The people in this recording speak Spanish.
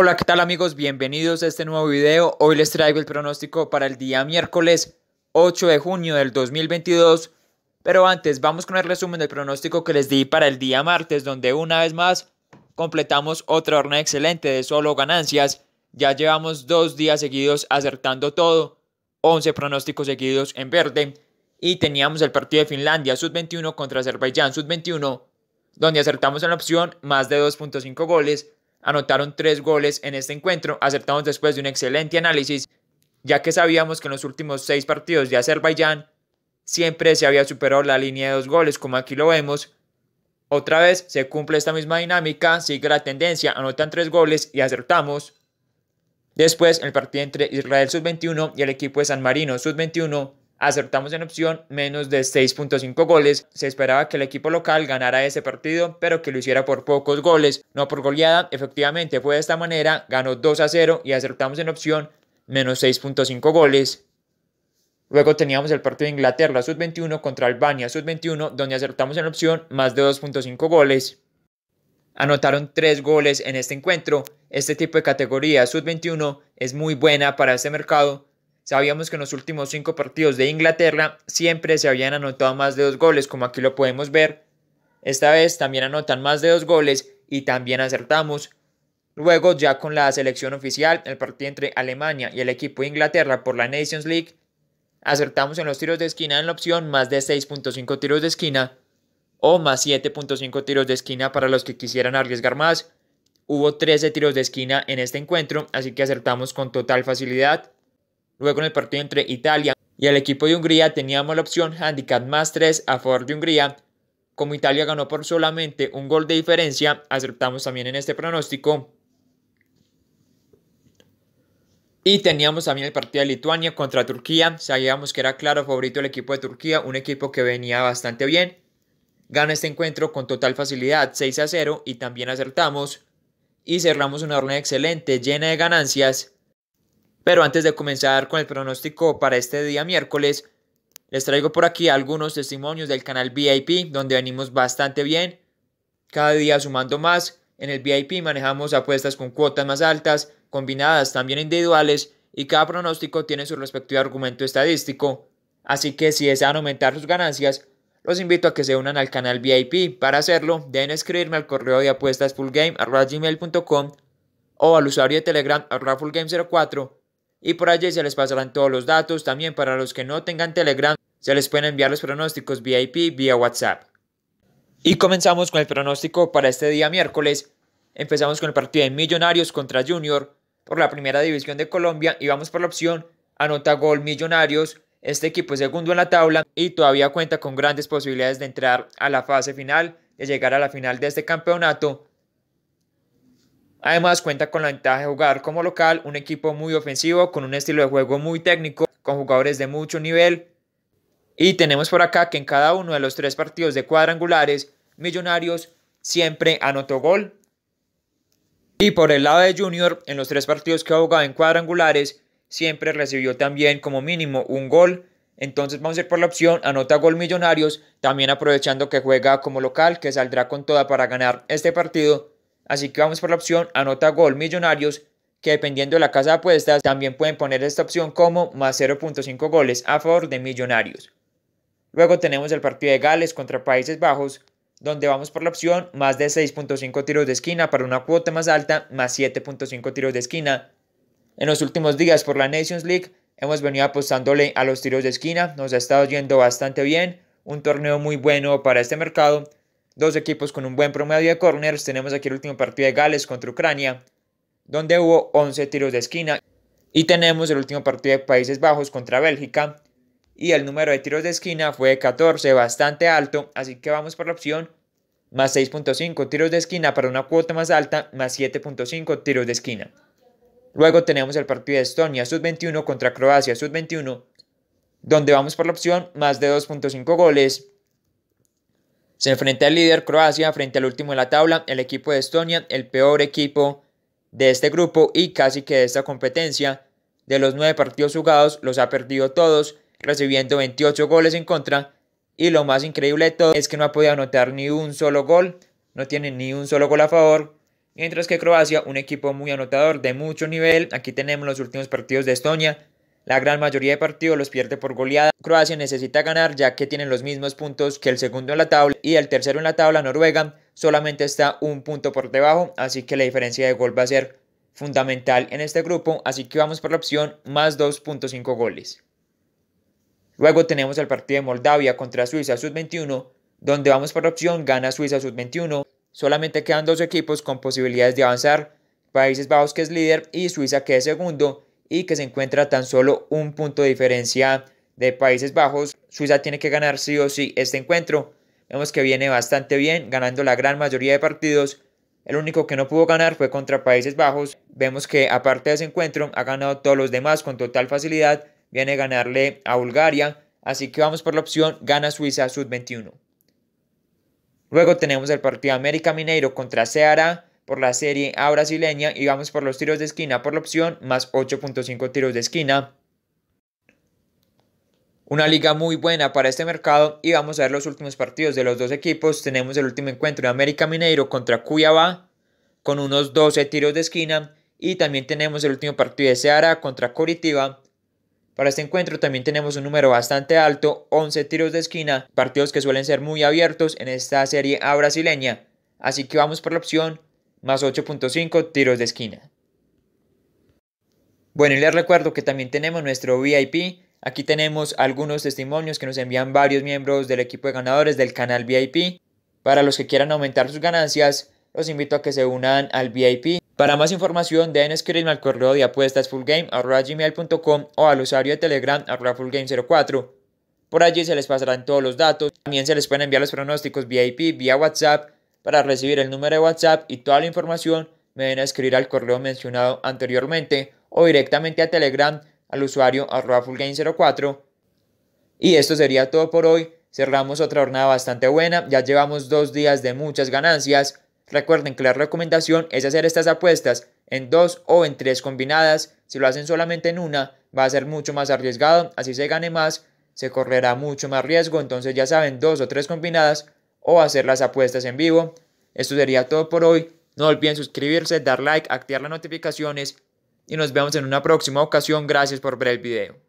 Hola, ¿qué tal amigos? Bienvenidos a este nuevo video. Hoy les traigo el pronóstico para el día miércoles 8 de junio del 2022. Pero antes, vamos con el resumen del pronóstico que les di para el día martes, donde una vez más completamos otra horna excelente de solo ganancias. Ya llevamos dos días seguidos acertando todo, 11 pronósticos seguidos en verde. Y teníamos el partido de Finlandia, sub-21 contra Azerbaiyán, sub-21, donde acertamos en la opción más de 2.5 goles anotaron tres goles en este encuentro, acertamos después de un excelente análisis, ya que sabíamos que en los últimos seis partidos de Azerbaiyán siempre se había superado la línea de dos goles, como aquí lo vemos. Otra vez se cumple esta misma dinámica, sigue la tendencia, anotan tres goles y acertamos. Después, el partido entre Israel Sub-21 y el equipo de San Marino Sub-21 acertamos en opción menos de 6.5 goles. Se esperaba que el equipo local ganara ese partido, pero que lo hiciera por pocos goles, no por goleada. Efectivamente fue de esta manera, ganó 2 a 0 y acertamos en opción menos 6.5 goles. Luego teníamos el partido de Inglaterra, sub-21 contra Albania, sub-21, donde acertamos en opción más de 2.5 goles. Anotaron 3 goles en este encuentro. Este tipo de categoría, sub-21, es muy buena para este mercado Sabíamos que en los últimos cinco partidos de Inglaterra siempre se habían anotado más de dos goles, como aquí lo podemos ver. Esta vez también anotan más de dos goles y también acertamos. Luego, ya con la selección oficial, el partido entre Alemania y el equipo de Inglaterra por la Nations League, acertamos en los tiros de esquina en la opción más de 6.5 tiros de esquina o más 7.5 tiros de esquina para los que quisieran arriesgar más. Hubo 13 tiros de esquina en este encuentro, así que acertamos con total facilidad. Luego en el partido entre Italia y el equipo de Hungría teníamos la opción handicap más 3 a favor de Hungría. Como Italia ganó por solamente un gol de diferencia, aceptamos también en este pronóstico. Y teníamos también el partido de Lituania contra Turquía. Sabíamos que era claro favorito el equipo de Turquía, un equipo que venía bastante bien. Gana este encuentro con total facilidad, 6 a 0, y también acertamos. Y cerramos una jornada excelente, llena de ganancias, pero antes de comenzar con el pronóstico para este día miércoles, les traigo por aquí algunos testimonios del canal VIP, donde venimos bastante bien, cada día sumando más. En el VIP manejamos apuestas con cuotas más altas, combinadas también individuales, y cada pronóstico tiene su respectivo argumento estadístico. Así que si desean aumentar sus ganancias, los invito a que se unan al canal VIP. Para hacerlo, deben escribirme al correo de apuestas fullgame.com o al usuario de Telegram fullgame04 y por allí se les pasarán todos los datos. También para los que no tengan Telegram, se les pueden enviar los pronósticos VIP vía WhatsApp. Y comenzamos con el pronóstico para este día miércoles. Empezamos con el partido de Millonarios contra Junior por la primera división de Colombia y vamos por la opción anota gol Millonarios. Este equipo es segundo en la tabla y todavía cuenta con grandes posibilidades de entrar a la fase final, de llegar a la final de este campeonato. Además cuenta con la ventaja de jugar como local, un equipo muy ofensivo, con un estilo de juego muy técnico, con jugadores de mucho nivel. Y tenemos por acá que en cada uno de los tres partidos de cuadrangulares, Millonarios siempre anotó gol. Y por el lado de Junior, en los tres partidos que ha jugado en cuadrangulares, siempre recibió también como mínimo un gol. Entonces vamos a ir por la opción, anota gol Millonarios, también aprovechando que juega como local, que saldrá con toda para ganar este partido Así que vamos por la opción anota gol Millonarios, que dependiendo de la casa de apuestas también pueden poner esta opción como más 0.5 goles a favor de Millonarios. Luego tenemos el partido de Gales contra Países Bajos, donde vamos por la opción más de 6.5 tiros de esquina para una cuota más alta, más 7.5 tiros de esquina. En los últimos días por la Nations League hemos venido apostándole a los tiros de esquina, nos ha estado yendo bastante bien, un torneo muy bueno para este mercado Dos equipos con un buen promedio de corners. Tenemos aquí el último partido de Gales contra Ucrania, donde hubo 11 tiros de esquina. Y tenemos el último partido de Países Bajos contra Bélgica. Y el número de tiros de esquina fue de 14, bastante alto. Así que vamos por la opción más 6.5 tiros de esquina para una cuota más alta, más 7.5 tiros de esquina. Luego tenemos el partido de Estonia sub-21 contra Croacia sub-21, donde vamos por la opción más de 2.5 goles se enfrenta al líder Croacia frente al último de la tabla, el equipo de Estonia, el peor equipo de este grupo y casi que de esta competencia. De los nueve partidos jugados, los ha perdido todos, recibiendo 28 goles en contra. Y lo más increíble de todo es que no ha podido anotar ni un solo gol, no tiene ni un solo gol a favor. Mientras que Croacia, un equipo muy anotador de mucho nivel, aquí tenemos los últimos partidos de Estonia, la gran mayoría de partidos los pierde por goleada. Croacia necesita ganar ya que tienen los mismos puntos que el segundo en la tabla y el tercero en la tabla, Noruega, solamente está un punto por debajo, así que la diferencia de gol va a ser fundamental en este grupo, así que vamos por la opción más 2.5 goles. Luego tenemos el partido de Moldavia contra Suiza sub 21 donde vamos por la opción gana Suiza sub 21 Solamente quedan dos equipos con posibilidades de avanzar, Países Bajos que es líder y Suiza que es segundo, y que se encuentra tan solo un punto de diferencia de Países Bajos. Suiza tiene que ganar sí o sí este encuentro. Vemos que viene bastante bien, ganando la gran mayoría de partidos. El único que no pudo ganar fue contra Países Bajos. Vemos que aparte de ese encuentro ha ganado todos los demás con total facilidad. Viene a ganarle a Bulgaria. Así que vamos por la opción gana Suiza sub 21. Luego tenemos el partido América Mineiro contra Ceará por la Serie A brasileña y vamos por los tiros de esquina por la opción, más 8.5 tiros de esquina. Una liga muy buena para este mercado y vamos a ver los últimos partidos de los dos equipos. Tenemos el último encuentro de América Mineiro contra Cuiabá con unos 12 tiros de esquina y también tenemos el último partido de Ceará contra Coritiba. Para este encuentro también tenemos un número bastante alto, 11 tiros de esquina, partidos que suelen ser muy abiertos en esta serie A brasileña. Así que vamos por la opción más 8.5 tiros de esquina. Bueno, y les recuerdo que también tenemos nuestro VIP. Aquí tenemos algunos testimonios que nos envían varios miembros del equipo de ganadores del canal VIP. Para los que quieran aumentar sus ganancias, los invito a que se unan al VIP. Para más información deben escribirme al correo de apuestas fullgame.com o al usuario de Telegram fullgame04. Por allí se les pasarán todos los datos. También se les pueden enviar los pronósticos VIP vía WhatsApp para recibir el número de WhatsApp y toda la información, me deben escribir al correo mencionado anteriormente o directamente a Telegram al usuario @fullgame04. Y esto sería todo por hoy. Cerramos otra jornada bastante buena, ya llevamos dos días de muchas ganancias. Recuerden que la recomendación es hacer estas apuestas en dos o en tres combinadas. Si lo hacen solamente en una, va a ser mucho más arriesgado, así se gane más, se correrá mucho más riesgo. Entonces ya saben, dos o tres combinadas o hacer las apuestas en vivo. Esto sería todo por hoy. No olviden suscribirse, dar like, activar las notificaciones y nos vemos en una próxima ocasión. Gracias por ver el video.